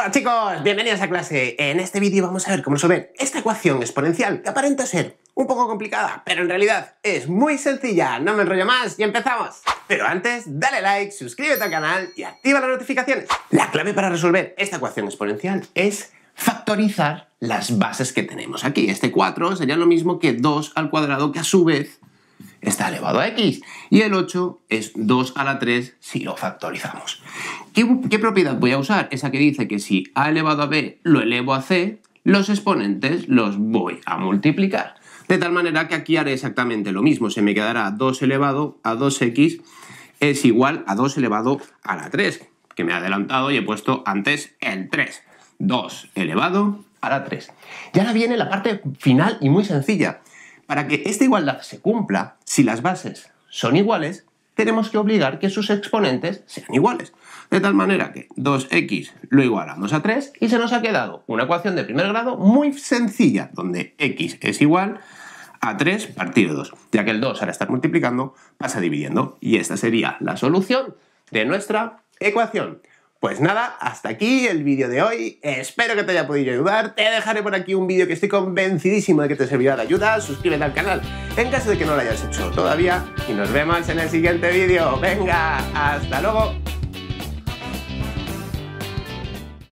Hola chicos, bienvenidos a clase. En este vídeo vamos a ver cómo resolver esta ecuación exponencial que aparenta ser un poco complicada, pero en realidad es muy sencilla. No me enrollo más y empezamos. Pero antes, dale like, suscríbete al canal y activa las notificaciones. La clave para resolver esta ecuación exponencial es factorizar las bases que tenemos aquí. Este 4 sería lo mismo que 2 al cuadrado, que a su vez está elevado a x. Y el 8 es 2 a la 3 si lo factorizamos. ¿Qué, ¿Qué, propiedad voy a usar? Esa que dice que si a elevado a b lo elevo a c, los exponentes los voy a multiplicar. De tal manera que aquí haré exactamente lo mismo. Se me quedará 2 elevado a 2x es igual a 2 elevado a la 3, que me he adelantado y he puesto antes el 3. 2 elevado a la 3. Y ahora viene la parte final y muy sencilla. Para que esta igualdad se cumpla, si las bases son iguales, tenemos que obligar que sus exponentes sean iguales. De tal manera que 2x lo igualamos a 3 y se nos ha quedado una ecuación de primer grado muy sencilla, donde x es igual a 3 partido 2, ya que el 2 al estar multiplicando pasa dividiendo. Y esta sería la solución de nuestra ecuación. Pues nada, hasta aquí el vídeo de hoy. Espero que te haya podido ayudar. Te dejaré por aquí un vídeo que estoy convencidísimo de que te servirá de ayuda. Suscríbete al canal en caso de que no lo hayas hecho todavía. Y nos vemos en el siguiente vídeo. Venga, hasta luego.